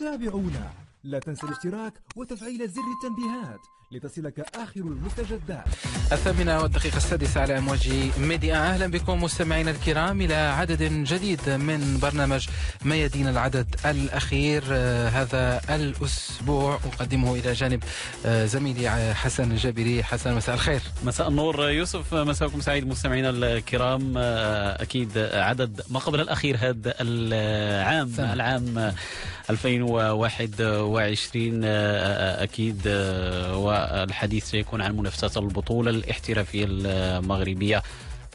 تابعونا لا تنسى الاشتراك وتفعيل زر التنبيهات لتصلك آخر المستجدات الثامنة والدقيقة السادسة على أمواج ميديا أهلا بكم مستمعينا الكرام إلى عدد جديد من برنامج ميادين العدد الأخير آه، هذا الأسبوع أقدمه إلى جانب آه، زميلي آه، حسن الجابري حسن مساء الخير مساء النور يوسف مساءكم سعيد مستمعينا الكرام أكيد عدد ما قبل الأخير هذا العام العام 2021 آه، آه، اكيد آه، والحديث سيكون عن منافسات البطوله الاحترافيه المغربيه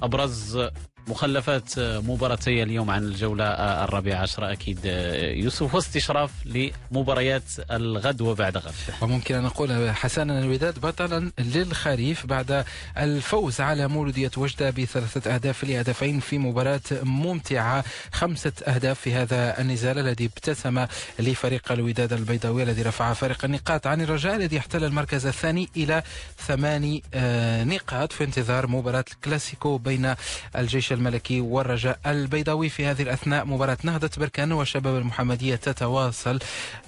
ابرز مخلفات آه، مباراتي اليوم عن الجولة آه، الرابعة عشرة أكيد آه، يوسف واستشراف لمباريات الغد وبعد غد وممكن أن نقول حسنا الوداد بطلا للخريف بعد الفوز على مولودية وجدة بثلاثة أهداف لهدفين في مباراة ممتعة خمسة أهداف في هذا النزال الذي ابتسم لفريق الوداد البيضاوي الذي رفع فارق النقاط عن الرجاء الذي احتل المركز الثاني إلى ثماني نقاط في انتظار مباراة الكلاسيكو بين الجيش الملكي والرجاء البيضاوي في هذه الأثناء مباراة نهضة بركان والشباب المحمدية تتواصل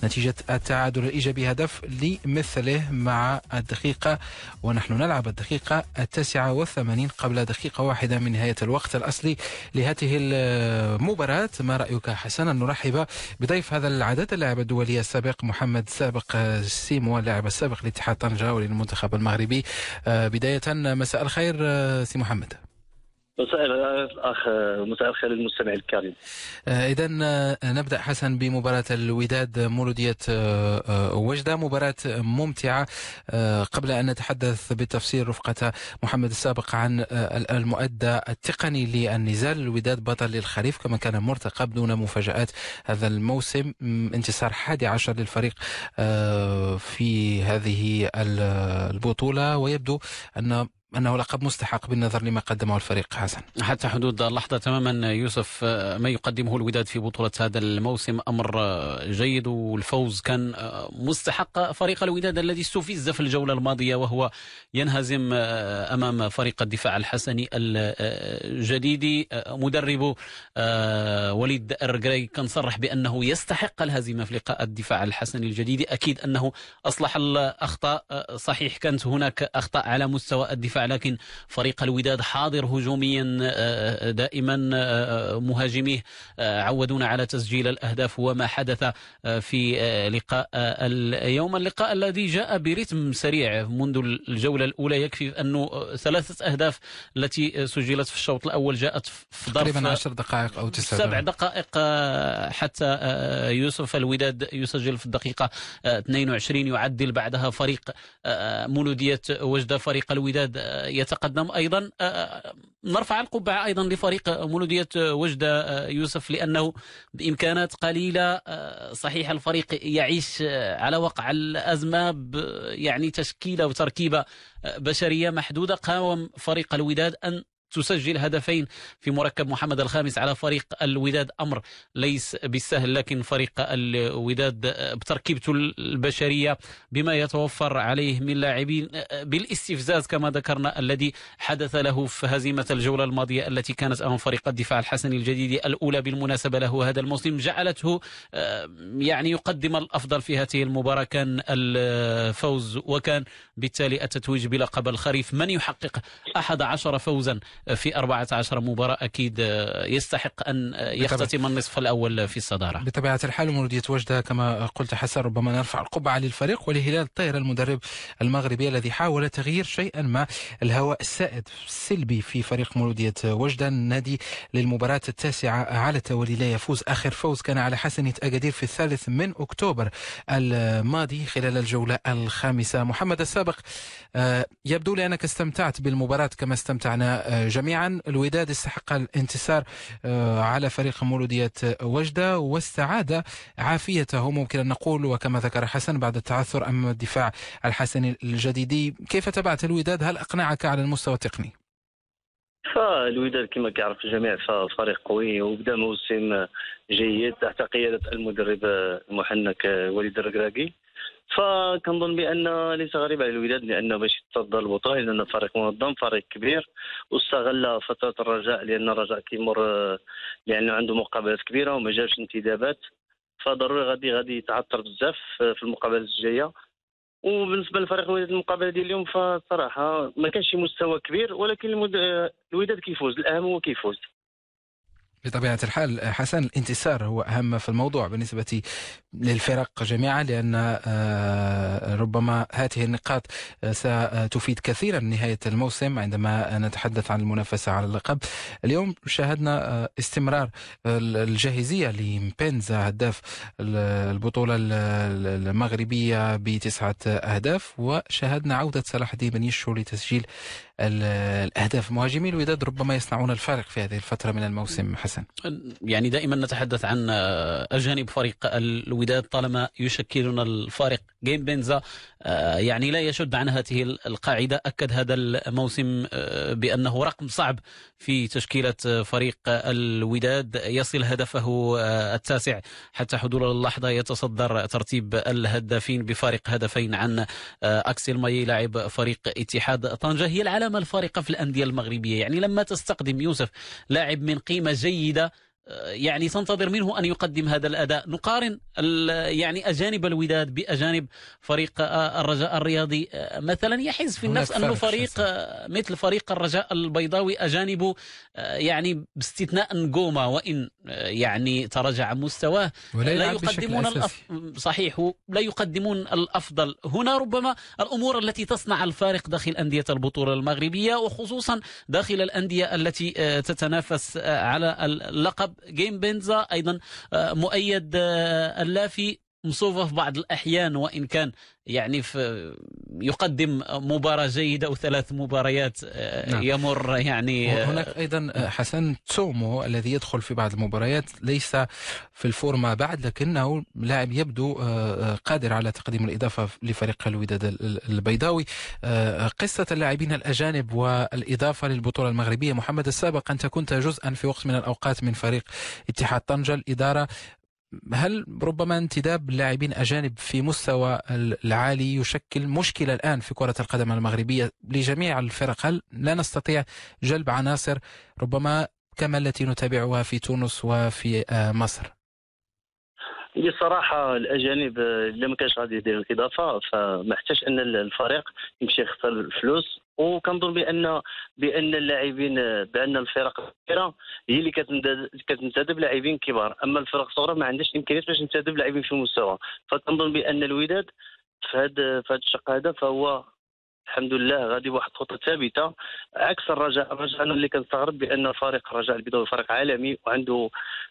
نتيجة التعادل الإيجابي هدف لمثله مع الدقيقة ونحن نلعب الدقيقة التاسعة والثمانين قبل دقيقة واحدة من نهاية الوقت الأصلي لهذه المباراة ما رأيك حسنا نرحب بضيف هذا العدد اللاعب الدولي السابق محمد سابق سيمو اللاعب السابق لاتحاد طنجة وللمنتخب المغربي آه، بداية مساء الخير آه، سي محمد مساء الاخ مساء الخير للمستمع الكريم. آه، اذا آه، نبدا حسن بمباراه الوداد مولوديه آه، وجده مباراه ممتعه قبل ان نتحدث بالتفصيل رفقه محمد السابق عن المؤدى التقني للنزال الوداد بطل للخريف كما كان مرتقب دون مفاجات هذا الموسم انتصار 11 للفريق في هذه البطوله ويبدو ان أنه لقب مستحق بالنظر لما قدمه الفريق حسن حتى حدود اللحظة تماما يوسف آه، ما يقدمه الوداد في بطولة هذا الموسم أمر آه، جيد والفوز كان آه، مستحق فريق الوداد الذي استفز في الجولة الماضية وهو ينهزم أمام فريق الدفاع الحسني الجديد مدرب وليد الركري كان صرح بأنه يستحق الهزيمة في لقاء الدفاع الحسني الجديد أكيد أنه أصلح الأخطاء صحيح كانت هناك أخطاء على مستوى الدفاع لكن فريق الوداد حاضر هجوميا آه، آه، دائما آه، مهاجميه عودونا على تسجيل الأهداف وما حدث في لقاء اليوم اللقاء الذي جاء برتم سريع منذ الجولة الأولى يكفي أنه ثلاثة أهداف التي سجلت في الشوط الأول جاءت في ظرف تقريبا 10 دقائق أو 9 سبع دقائق حتى يوسف الوداد يسجل في الدقيقة 22 يعدل بعدها فريق مولودية وجدة فريق الوداد يتقدم أيضا نرفع القبعة أيضا لفريق مولودية وجدة يوسف لأنه بإمكانات قليلة صحيح الفريق يعيش على وقع الأزمة يعني تشكيلة وتركيبة بشرية محدودة قام فريق الوداد أن تسجل هدفين في مركب محمد الخامس على فريق الوداد أمر ليس بالسهل لكن فريق الوداد بتركيبته البشرية بما يتوفر عليه من لاعبين بالاستفزاز كما ذكرنا الذي حدث له في هزيمة الجولة الماضية التي كانت أمام فريق الدفاع الحسني الجديد الأولى بالمناسبة له هذا الموسم جعلته آه، يعني يقدم الأفضل في هذه المباراة كان الفوز وكان بالتالي التتويج بلقب الخريف من يحقق 11 فوزا في 14 مباراة أكيد آه، يستحق أن آه، يختتم النصف الأول في الصدارة بطبيعة الحال مولودية وجدة كما قلت حسن ربما نرفع القبعة للفريق ولهلال طير المدرب المغربي الذي حاول تغيير شيئا ما الهواء السائد السلبي في فريق مولودية وجدة النادي للمباراة التاسعة على التوالي لا يفوز آخر فوز كان على حسنية أكادير في الثالث من أكتوبر الماضي خلال الجولة الخامسة محمد السابق آه، يبدو لي أنك استمتعت بالمباراة كما استمتعنا جميعا الوداد استحق الانتصار آه، على فريق مولودية وجدة واستعاد عافيته ممكن أن نقول وكما ذكر حسن بعد التعثر أمام الدفاع الحسني الجديدي كيف تبعت الوداد هل أقنعك على المستوى التقني؟ فالوداد كما كيعرف الجميع فريق قوي وبدا موسم جيد تحت قياده المدرب المحنك وليد الركراكي فكنظن بان ليس غريب على الوداد لانه باش يتصدى البطوله لان فريق منظم فريق كبير واستغل فتره الرجاء لان الرجاء كيمر لانه عنده مقابلات كبيره وما جابش انتدابات فضروري غادي غادي يتعثر بزاف في المقابلات الجايه وبالنسبه لفريق الوداد المقابله ديال اليوم فصراحه ما كانش شي مستوى كبير ولكن الوداد كيفوز الاهم هو كيفوز بطبيعة الحال حسن الانتصار هو أهم في الموضوع بالنسبة للفرق جميعا لأن آه، ربما هذه النقاط آه، ستفيد كثيرا نهاية الموسم عندما نتحدث عن المنافسة على اللقب اليوم شاهدنا آه، استمرار الجاهزية لمبينزا هداف البطولة المغربية بتسعة أهداف وشاهدنا عودة صلاح الدين يشو لتسجيل الأهداف مهاجمي الوداد ربما يصنعون الفارق في هذه الفترة من الموسم حسن يعني دائما نتحدث عن أجانب آه، فريق الوداد طالما يشكلون الفارق جيم بنزا آه، يعني لا يشد عن هذه القاعدة أكد هذا الموسم آه، بأنه رقم صعب في تشكيلة آه، فريق الوداد يصل هدفه التاسع حتى حضور اللحظة يتصدر ترتيب الهدافين بفارق هدفين عن أكسل ماي لاعب فريق اتحاد طنجة هي العلامة الفارقة في الأندية المغربية يعني لما تستقدم يوسف لاعب من قيمة جيدة يعني تنتظر منه أن يقدم هذا الأداء نقارن يعني أجانب الوداد بأجانب فريق آه، الرجاء الرياضي آه، مثلا يحز في النفس أنه فريق آه، مثل فريق الرجاء البيضاوي أجانبه يعني باستثناء نجوما وإن يعني تراجع مستواه لا يقدمون الأف... صحيح لا يقدمون الأفضل هنا ربما الأمور التي تصنع الفارق داخل أندية البطولة المغربية وخصوصا داخل الأندية التي تتنافس على اللقب جيم بنزا أيضا آه، مؤيد آه، اللافي مصوفه في بعض الأحيان وإن كان يعني في يقدم مباراة جيدة أو ثلاث مباريات آه، نعم. يمر يعني آه، هناك أيضا آه، حسن تسومو الذي يدخل في بعض المباريات ليس في الفورما بعد لكنه لاعب يبدو قادر على تقديم الإضافة لفريق الوداد البيضاوي قصة اللاعبين الأجانب والإضافة للبطولة المغربية محمد السابق أنت كنت جزءا في وقت من الأوقات من فريق اتحاد طنجة الإدارة هل ربما انتداب لاعبين أجانب في مستوى العالي يشكل مشكلة الآن في كرة القدم المغربية لجميع الفرق هل لا نستطيع جلب عناصر ربما كما التي نتابعها في تونس وفي آه، مصر بصراحة الأجانب آه، لم ما كانش غادي يدير الإضافة فما أن الفريق يمشي يخسر الفلوس وكنظن بان بان اللاعبين بان الفرق الكبيره هي اللي كتنتدب لاعبين كبار اما الفرق الصغرى ما عندهاش الامكانيات باش تنتدب لاعبين في المستوى فكنظن بان الوداد في هذا في هذا الشق هذا فهو الحمد لله غادي بواحد الخطه ثابته عكس الرجاء الرجاء انا اللي كنستغرب بان فريق الرجاء البيضاوي فريق عالمي وعنده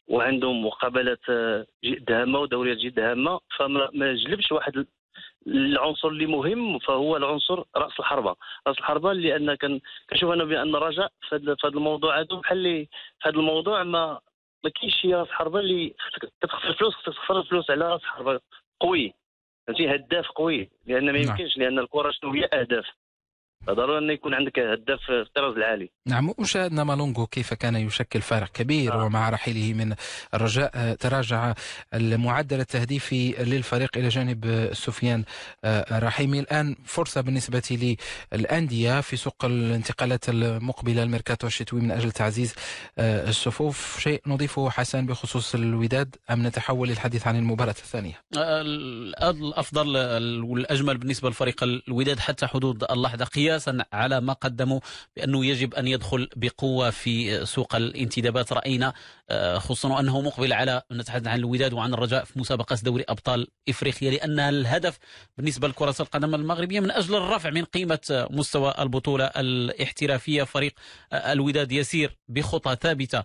وعنده مقابلات آه، جد هامه ودوريات جد هامه فما جلبش واحد العنصر اللي مهم فهو العنصر راس الحربه راس الحربه لان كنشوف انا بان الرجاء في هذا الموضوع هذا بحال اللي في هذا الموضوع ما ما كاينش شي راس حربه اللي كتخسر فلوس كتخسر تخسر الفلوس على راس حربه قوي فهمتي هداف قوي لان ما نعم. يمكنش لان الكره شنو هي اهداف فضروري أن يكون عندك هداف في الطراز العالي نعم وشاهدنا مالونغو كيف كان يشكل فارق كبير آه. ومع رحيله من الرجاء تراجع المعدل التهديفي للفريق إلى جانب سفيان آه، رحيمي الآن فرصة بالنسبة للأندية في سوق الانتقالات المقبلة الميركاتو الشتوي من أجل تعزيز آه، الصفوف شيء نضيفه حسن بخصوص الوداد أم نتحول للحديث عن المباراة الثانية آه، الأفضل والأجمل بالنسبة لفريق الوداد حتى حدود اللحظة قيام قياسا على ما قدموا بأنه يجب أن يدخل بقوة في سوق الانتدابات رأينا آه، خصوصا وأنه مقبل على نتحدث عن الوداد وعن الرجاء في مسابقة دوري أبطال إفريقيا لأن الهدف بالنسبة لكرة القدم المغربية من أجل الرفع من قيمة آه، مستوى البطولة الاحترافية فريق آه، الوداد يسير بخطى ثابتة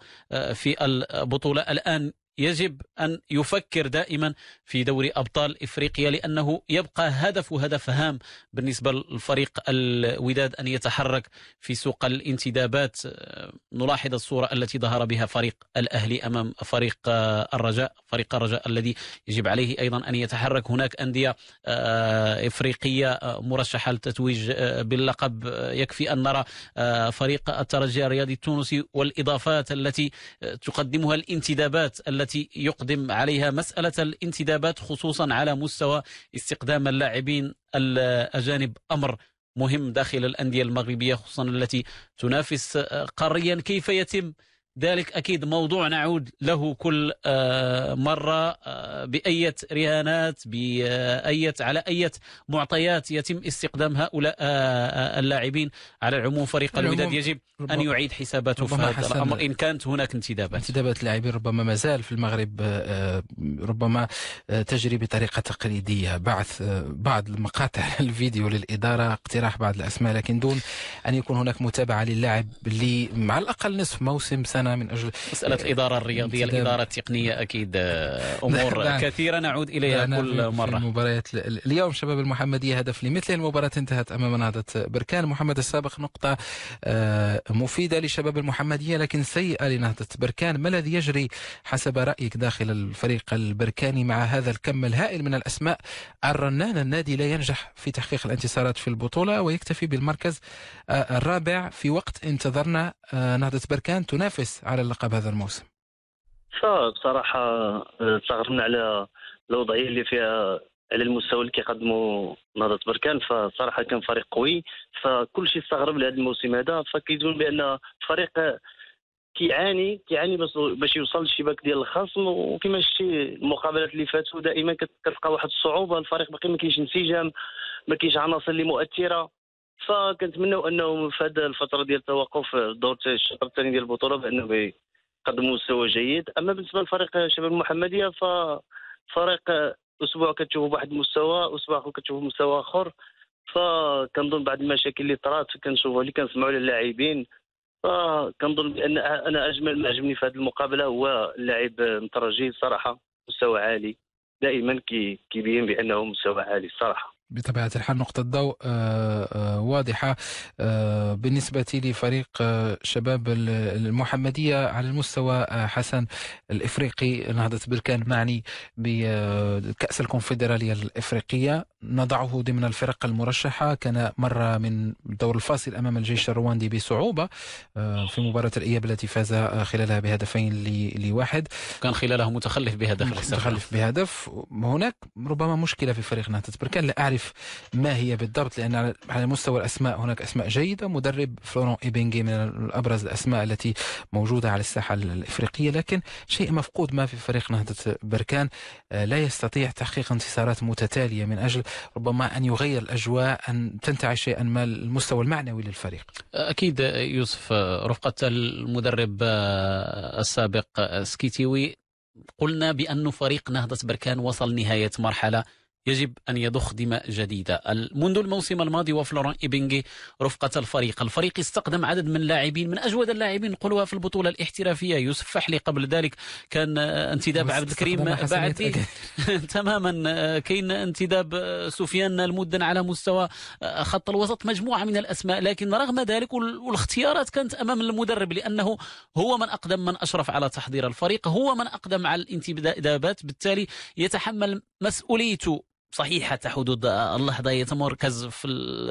في البطولة الآن يجب أن يفكر دائما في دوري أبطال إفريقيا لأنه يبقى هدف هدف هام بالنسبة للفريق الوداد أن يتحرك في سوق الانتدابات آه، نلاحظ الصورة التي ظهر بها فريق الأهلي أمام فريق آه، الرجاء فريق الرجاء الذي يجب عليه أيضا أن يتحرك هناك أندية آه، إفريقية مرشحة للتتويج باللقب يكفي أن نرى فريق الترجي الرياضي التونسي والإضافات التي تقدمها الانتدابات التي التي يقدم عليها مسألة الانتدابات خصوصا على مستوى استقدام اللاعبين الأجانب أمر مهم داخل الأندية المغربية خصوصا التي تنافس قاريا كيف يتم ذلك أكيد موضوع نعود له كل آه، مرة آه، بأية رهانات بأية على أية معطيات يتم استقدام هؤلاء آه، اللاعبين على العموم فريق الوداد يجب أن يعيد حساباته في هذا الأمر إن كانت هناك انتدابات انتدابات اللاعبين ربما ما زال في المغرب ربما تجري بطريقة تقليدية بعث بعض المقاطع الفيديو للإدارة اقتراح بعض الأسماء لكن دون أن يكون هناك متابعة للاعب اللي مع الأقل نصف موسم سنة من أجل مسألة الإدارة إيه، الرياضية الإدارة التقنية أكيد آه، أمور كثيرة نعود إليها كل مرة مباريات اليوم شباب المحمدية هدف لمثل المباراة انتهت أمام نهضة بركان محمد السابق نقطة آه، مفيدة لشباب المحمدية لكن سيئة لنهضة بركان ما الذي يجري حسب رأيك داخل الفريق البركاني مع هذا الكم الهائل من الأسماء الرنان النادي لا ينجح في تحقيق الانتصارات في البطولة ويكتفي بالمركز آه، الرابع في وقت انتظرنا نهضة بركان تنافس الحارس على اللقب هذا الموسم بصراحة آه، تغرمنا على الوضعية اللي فيها على المستوى اللي كيقدموا نهضة بركان فصراحة كان فريق قوي فكل شيء استغرب لهذا الموسم هذا فكيزول بأن فريق كيعاني كيعاني باش يوصل للشباك ديال الخصم وكما شتي المقابلات اللي فاتوا دائما كتلقى واحد الصعوبه الفريق باقي ما كاينش انسجام ما كاينش عناصر اللي مؤثره فكنتمنوا انهم في هذه الفتره ديال التوقف دور الشطر الثاني ديال البطوله بانه يقدموا مستوى جيد اما بالنسبه لفريق شباب المحمديه ففريق اسبوع كتشوفوا بواحد المستوى اسبوع اخر كتشوفوا مستوى اخر فكنظن بعض المشاكل اللي طرات كنشوفوا اللي كنسمعوا على اللاعبين فكنظن بان انا اجمل ما عجبني في هذه المقابله هو اللاعب مترجي صراحه مستوى عالي دائما كيبين بانه مستوى عالي الصراحه بطبيعة الحال نقطة ضوء آه، آه، واضحة آه، بالنسبة لفريق شباب المحمدية على المستوى حسن الإفريقي نهضة بركان معني بكأس الكونفدرالية الإفريقية نضعه ضمن الفرق المرشحة كان مرة من دور الفاصل أمام الجيش الرواندي بصعوبة في مباراة الإياب التي فاز خلالها بهدفين لواحد كان خلالها متخلف بهدف متخلف بهدف هناك ربما مشكلة في فريق نهضة بركان لا أعرف نعرف ما هي بالضبط لأن على مستوى الأسماء هناك أسماء جيدة مدرب فلوران ايبينغي من أبرز الأسماء التي موجودة على الساحة الإفريقية لكن شيء مفقود ما في فريق نهضة بركان آه، لا يستطيع تحقيق انتصارات متتالية من أجل ربما أن يغير الأجواء أن تنتعش شيئا ما المستوى المعنوي للفريق أكيد يوسف رفقة المدرب آه، السابق سكيتيوي قلنا بأن فريق نهضة بركان وصل نهاية مرحلة يجب أن يضخ دماء جديدة منذ الموسم الماضي وفلوران إبنجي رفقة الفريق الفريق استقدم عدد من اللاعبين من أجود اللاعبين قلوها في البطولة الاحترافية يوسف فحلي قبل ذلك كان آه، انتداب عبد الكريم بعدي تماما آه، كاين انتداب آه، سفيان المدن على مستوى خط الوسط مجموعة من الأسماء لكن رغم ذلك والاختيارات كانت أمام المدرب لأنه هو من أقدم من أشرف على تحضير الفريق هو من أقدم على الانتدابات بالتالي يتحمل مسؤوليته صحيح حتى حدود آه، اللحظة يتمركز في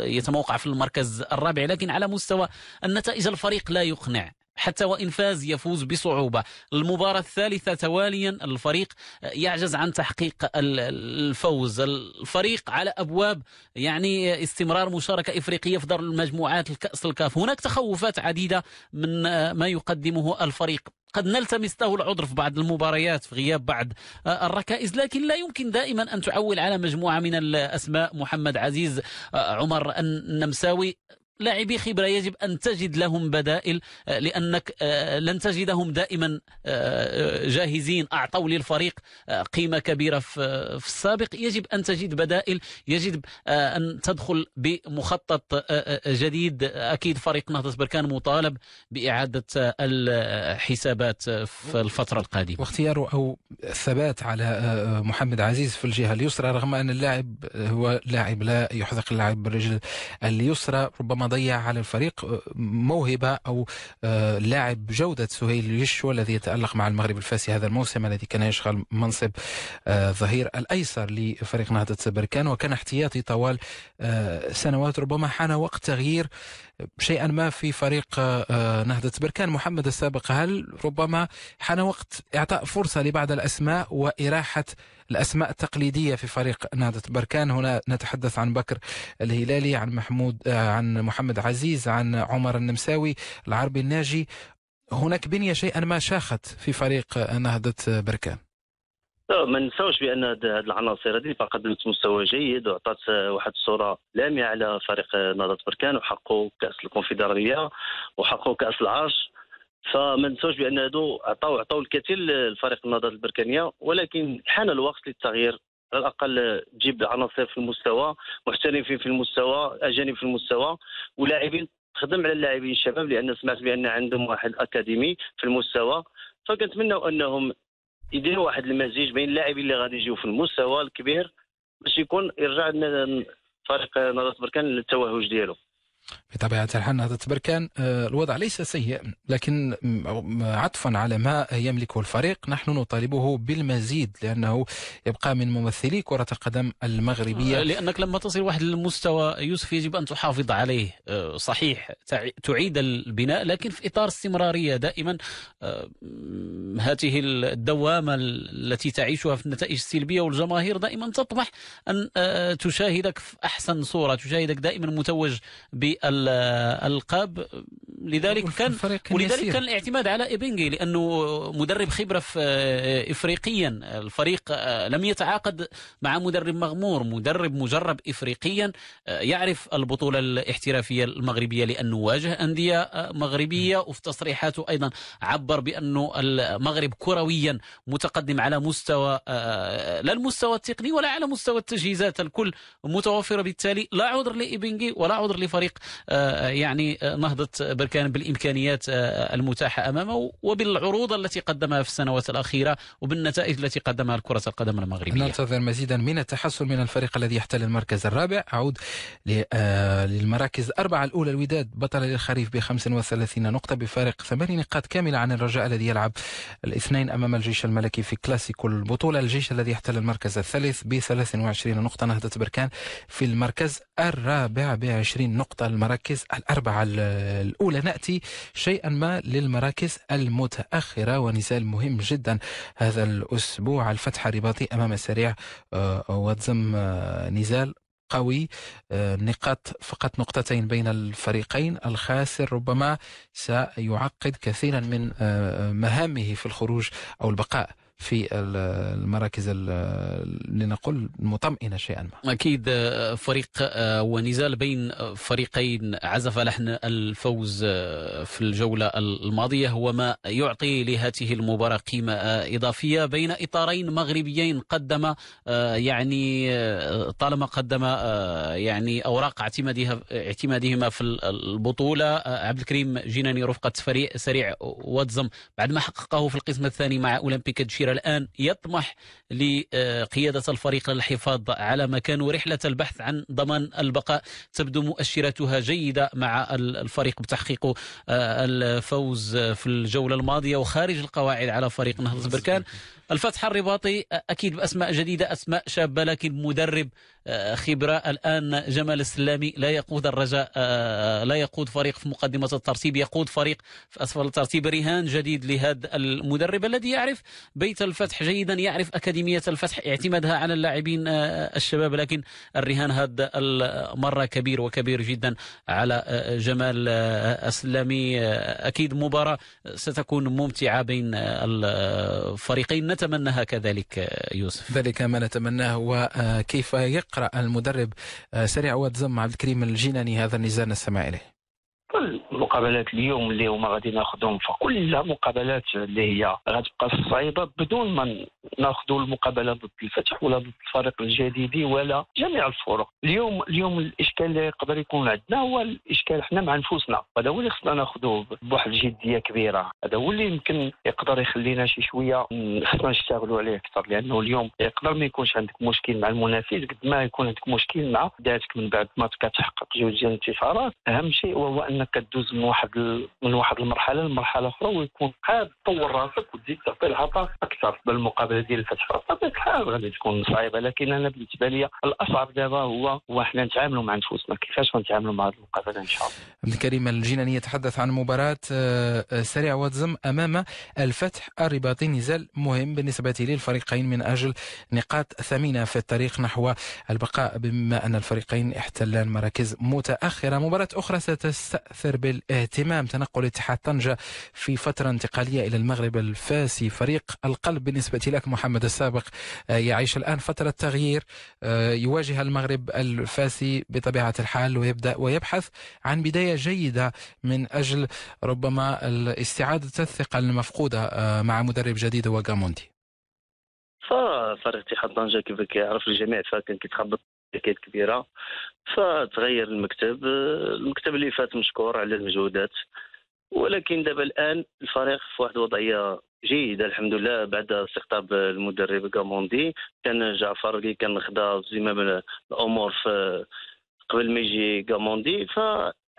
يتموقع في المركز الرابع لكن على مستوى النتائج الفريق لا يقنع حتى وإن فاز يفوز بصعوبة المباراة الثالثة تواليا الفريق آه، يعجز عن تحقيق الفوز الفريق على أبواب يعني استمرار مشاركة إفريقية في دور المجموعات الكأس الكاف هناك تخوفات عديدة من آه، ما يقدمه الفريق قد نلتمس له العذر في بعض المباريات في غياب بعض آه، الركائز لكن لا يمكن دائما أن تعول على مجموعة من الأسماء محمد عزيز آه، عمر النمساوي لاعبي خبرة يجب أن تجد لهم بدائل آه، لأنك آه، لن تجدهم دائما آه، جاهزين أعطوا للفريق قيمة كبيرة في السابق يجب أن تجد بدائل يجب أن تدخل بمخطط جديد أكيد فريق نهضة بركان مطالب بإعادة الحسابات في الفترة القادمة واختياره أو الثبات على محمد عزيز في الجهة اليسرى رغم أن اللاعب هو لاعب لا يحذق اللاعب بالرجل اليسرى ربما ضيع على الفريق آه، موهبة أو آه، لاعب جودة سهيل يشو الذي يتألق مع المغرب الفاسي هذا الموسم الذي كان يشغل منصب الظهير آه، الأيسر لفريق نهضة سبركان وكان احتياطي طوال سنوات ربما حان وقت تغيير شيئا ما في فريق آه، آه، نهضة بركان محمد السابق هل ربما حان وقت إعطاء فرصة لبعض الأسماء وإراحة الأسماء التقليدية في فريق نهضة بركان هنا نتحدث عن بكر الهلالي عن محمود آه، عن محمد عزيز عن عمر النمساوي العربي الناجي هناك بنية شيئا ما شاخت في فريق نهضة بركان أه، ما ننساوش بان هذه العناصر هذه قدمت مستوى جيد وعطات أه، واحد الصوره لامعه على فريق أه، نهضه بركان وحقه كاس الكونفدراليه وحقه كاس العرش فما ننساوش بان هادو عطاو عطاو الكثير لفريق النهضه البركانيه ولكن حان الوقت للتغيير على الاقل تجيب عناصر في المستوى محترفين في المستوى اجانب في المستوى ولاعبين تخدم على اللاعبين الشباب لان سمعت بان عندهم واحد اكاديمي في المستوى فكنتمنوا انهم يدير واحد المزيج بين اللاعبين اللي غادي يجيو في المستوى الكبير باش يكون يرجع لنا فريق نادي بركان للتوهج ديالو بطبيعة الحال نهضة بركان آه، الوضع ليس سيئا لكن عطفا على ما يملكه الفريق نحن نطالبه بالمزيد لأنه يبقى من ممثلي كرة القدم المغربية آه، لأنك لما تصل واحد للمستوى يوسف يجب أن تحافظ عليه آه، صحيح تعيد البناء لكن في إطار استمرارية دائما هذه الدوامة التي تعيشها في النتائج السلبية والجماهير دائما تطمح أن تشاهدك في أحسن صورة تشاهدك دائما متوج ب الالقاب لذلك كان ولذلك كان الاعتماد على ايبنجي لانه مدرب خبره في افريقيا الفريق آه، لم يتعاقد مع مدرب مغمور مدرب مجرب افريقيا آه، يعرف البطوله الاحترافيه المغربيه لانه واجه انديه آه، مغربيه وفي تصريحاته ايضا عبر بانه المغرب كرويا متقدم على مستوى لا المستوى التقني ولا على مستوى التجهيزات الكل متوفره بالتالي لا عذر لايبنجي ولا عذر لفريق آه، يعني آه، نهضة بركان بالإمكانيات آه، المتاحة أمامه وبالعروض التي قدمها في السنوات الأخيرة وبالنتائج التي قدمها الكرة القدم المغربية ننتظر مزيدا من التحسن من الفريق الذي يحتل المركز الرابع أعود للمراكز الأربعة الأولى الوداد بطل للخريف ب 35 نقطة بفارق ثمان نقاط كاملة عن الرجاء الذي يلعب الاثنين أمام الجيش الملكي في كلاسيكو البطولة الجيش الذي يحتل المركز الثالث ب 23 نقطة نهضة بركان في المركز الرابع ب 20 نقطة المراكز الأربعة الأولى نأتي شيئا ما للمراكز المتأخرة ونزال مهم جدا هذا الأسبوع الفتح الرباطي أمام السريع آه، واتزم آه، نزال قوي آه، نقاط فقط نقطتين بين الفريقين الخاسر ربما سيعقد كثيرا من مهامه في الخروج أو البقاء في المراكز لنقل مطمئنة شيئا ما أكيد آه، فريق آه، ونزال بين فريقين عزف لحن الفوز آه، في الجولة الماضية هو ما يعطي لهذه المباراة قيمة إضافية بين إطارين مغربيين قدم يعني طالما قدم يعني أوراق اعتمادها اعتمادهما في البطولة عبد الكريم جناني رفقة فريق سريع واتزم بعد ما حققه في القسم الثاني مع أولمبيك تشيرا كبيرة الآن يطمح لقيادة الفريق للحفاظ على مكانه ورحلة البحث عن ضمان البقاء تبدو مؤشراتها جيدة مع الفريق بتحقيق آه، الفوز في الجولة الماضية وخارج القواعد على فريق نهضة بركان الفتح الرباطي آه، أكيد بأسماء جديدة أسماء شابة لكن مدرب آه، خبره الان جمال السلامي لا يقود الرجاء آه، آه، لا يقود فريق في مقدمه الترتيب يقود فريق في اسفل الترتيب رهان جديد لهذا المدرب الذي يعرف بيت الفتح جيدا يعرف اكاديميه الفتح اعتمادها على اللاعبين الشباب لكن الرهان هذا المره كبير وكبير جدا على جمال السلامي اكيد مباراه ستكون ممتعه بين الفريقين نتمناها كذلك يوسف ذلك ما نتمناه وكيف يقع نقرا المدرب آه، سريع واتزم عبد الكريم الجيناني هذا النزال نستمع اليه. كل المقابلات اليوم اللي هما غادي ناخذهم فكل مقابلات اللي هي غتبقى صعيبه بدون ما ناخذوا المقابله ضد الفتح ولا ضد الفريق الجديدي ولا جميع الفرق اليوم اليوم الاشكال اللي يقدر يكون عندنا هو الاشكال حنا مع نفوسنا هذا هو اللي خصنا ناخذوه بواحد الجديه كبيره هذا هو اللي يمكن يقدر يخلينا شي شويه خصنا نشتغلوا عليه اكثر لانه اليوم يقدر ما يكونش عندك مشكل مع المنافس قد ما يكون عندك مشكل مع ذاتك من بعد ما كتحقق جوج ديال الانتصارات اهم شيء هو انك تدوز من واحد من واحد المرحله لمرحله اخرى ويكون قاد تطور راسك وتزيد تعطي العطاء اكثر بالمقابله ديال الفتح بطبيعه الحال غادي تكون صعيبه لكن انا بالنسبه لي الاصعب دابا هو وحنا نتعاملوا مع نفوسنا كيفاش غنتعاملوا مع هذه المقابله ان شاء الله عبد الكريم الجناني يتحدث عن مباراه آه، آه، سريع واتزم امام الفتح الرباطي نزال مهم بالنسبه للفريقين من اجل نقاط ثمينه في الطريق نحو البقاء بما ان الفريقين احتلان مراكز متاخره مباراه اخرى ستستاثر بال اهتمام تنقل اتحاد طنجة في فترة انتقالية إلى المغرب الفاسي فريق القلب بالنسبة لك محمد السابق آه، يعيش الآن فترة تغيير آه، يواجه المغرب الفاسي بطبيعة الحال ويبدأ ويبحث عن بداية جيدة من أجل ربما استعادة الثقة المفقودة آه، مع مدرب جديد وغاموندي فريق اتحاد طنجة كيف كيعرف الجميع فكان كيتخبط شركات كبيره فتغير المكتب آه، المكتب اللي فات مشكور على المجهودات ولكن دابا الان الفريق في واحد الوضعيه جيده الحمد لله بعد استقطاب المدرب كاموندي كان جعفر اللي كان خدا زمام الامور في آه، قبل ما يجي كاموندي ف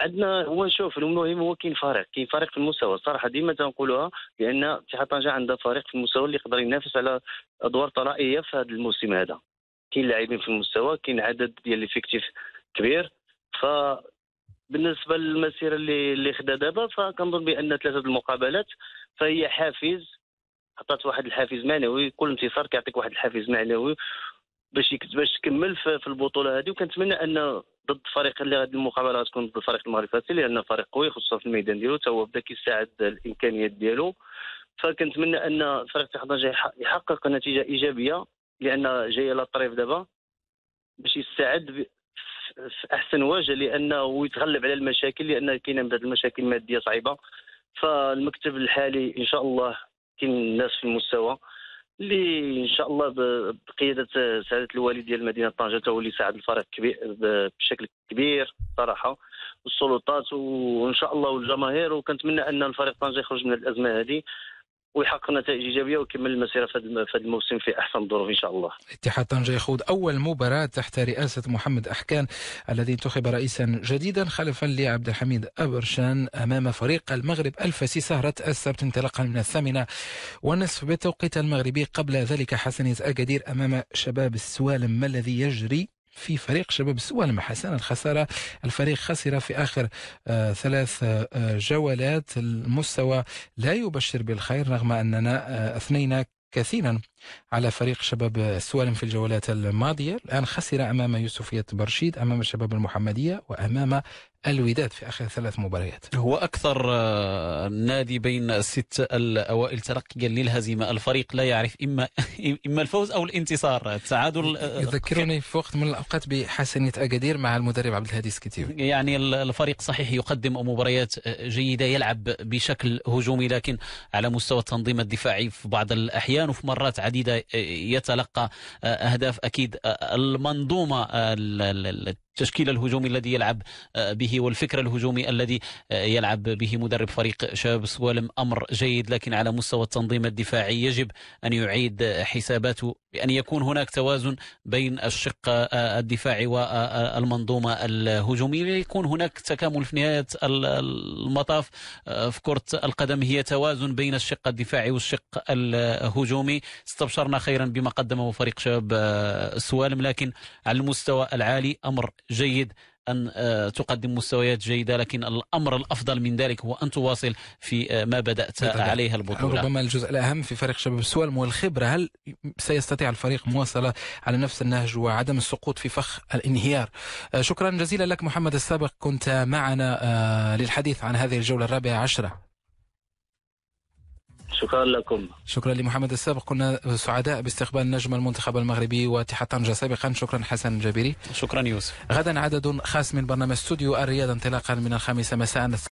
عندنا هو نشوف المهم هو كاين فريق كاين فريق في المستوى الصراحه ديما تنقولها لان اتحاد طنجه عندها فريق في المستوى اللي يقدر ينافس على ادوار طلائيه في هذا الموسم هذا كاين لاعبين في المستوى كاين عدد ديال ليفيكتيف كبير ف بالنسبه للمسيره اللي اللي خدا دابا فكنظن بان ثلاثه المقابلات فهي حافز عطات واحد الحافز معنوي كل انتصار كيعطيك واحد الحافز معنوي باش باش تكمل في البطوله هذه وكنتمنى ان ضد الفريق اللي غادي المقابله غتكون ضد الفريق المغرب فاسي لان فريق قوي خصوصا في الميدان ديالو تا هو بدا كيساعد الامكانيات ديالو فكنتمنى ان فريق تحضر يحقق نتيجه ايجابيه لان جايه للطريف دابا باش يستعد في احسن وجه لانه يتغلب على المشاكل لان كاينه بعض المشاكل الماديه صعيبه فالمكتب الحالي ان شاء الله كاين الناس في المستوى اللي ان شاء الله بقياده سعاده الوالد ديال مدينه طنجه هو اللي ساعد الفريق كبير بشكل كبير صراحه والسلطات وان شاء الله والجماهير وكنتمنى ان الفريق طنجه يخرج من الازمه هذه ويحقق نتائج ايجابيه ويكمل المسيره في هذا الموسم في احسن الظروف ان شاء الله. اتحاد طنجه يخوض اول مباراه تحت رئاسه محمد احكان الذي انتخب رئيسا جديدا خلفا لعبد الحميد ابرشان امام فريق المغرب الفاسي سهره السبت انطلاقا من الثامنه والنصف بالتوقيت المغربي قبل ذلك حسن اكادير امام شباب السوالم ما الذي يجري في فريق شباب السوالم حسن الخسارة الفريق خسر في آخر آه، ثلاث آه، جولات المستوى لا يبشر بالخير رغم أننا آه، أثنينا كثيرا على فريق شباب السوالم في الجولات الماضية الآن خسر أمام يوسفية برشيد أمام شباب المحمدية وأمام الوداد في آخر ثلاث مباريات هو أكثر آه، نادي بين الست الأوائل ترقيا للهزيمة الفريق لا يعرف إما إما الفوز أو الانتصار التعادل آه، يذكرني في وقت من الأوقات بحسنية أكادير مع المدرب عبد الهادي سكتيو يعني الفريق صحيح يقدم مباريات آه، جيدة يلعب بشكل هجومي لكن على مستوى التنظيم الدفاعي في بعض الأحيان وفي مرات عديدة آه، يتلقى آه، أهداف أكيد آه، المنظومة التشكيل الهجومي الذي يلعب آه، به والفكر الهجومي الذي آه، يلعب به مدرب فريق شباب سوالم أمر جيد لكن على مستوى التنظيم الدفاعي يجب أن يعيد آه، حساباته بأن يكون هناك توازن بين الشق الدفاعي والمنظومة الهجومية يكون هناك تكامل في نهاية المطاف في كرة القدم هي توازن بين الشق الدفاعي والشق الهجومي استبشرنا خيرا بما قدمه فريق شباب سوالم لكن على المستوى العالي أمر جيد ان آه، تقدم مستويات جيده لكن الامر الافضل من ذلك هو ان تواصل في آه، ما بدات عليها البطوله نعم، ربما الجزء الاهم في فريق شباب السوالم هو الخبره هل سيستطيع الفريق مواصله على نفس النهج وعدم السقوط في فخ الانهيار آه، شكرا جزيلا لك محمد السابق كنت معنا للحديث عن هذه الجوله الرابعه عشره شكرا لكم شكرا لمحمد السابق كنا سعداء باستقبال نجم المنتخب المغربي واتحاد طنجة سابقا شكرا حسن الجبيري شكرا يوسف غدا عدد خاص من برنامج استوديو الرياضة انطلاقا من الخامسة مساء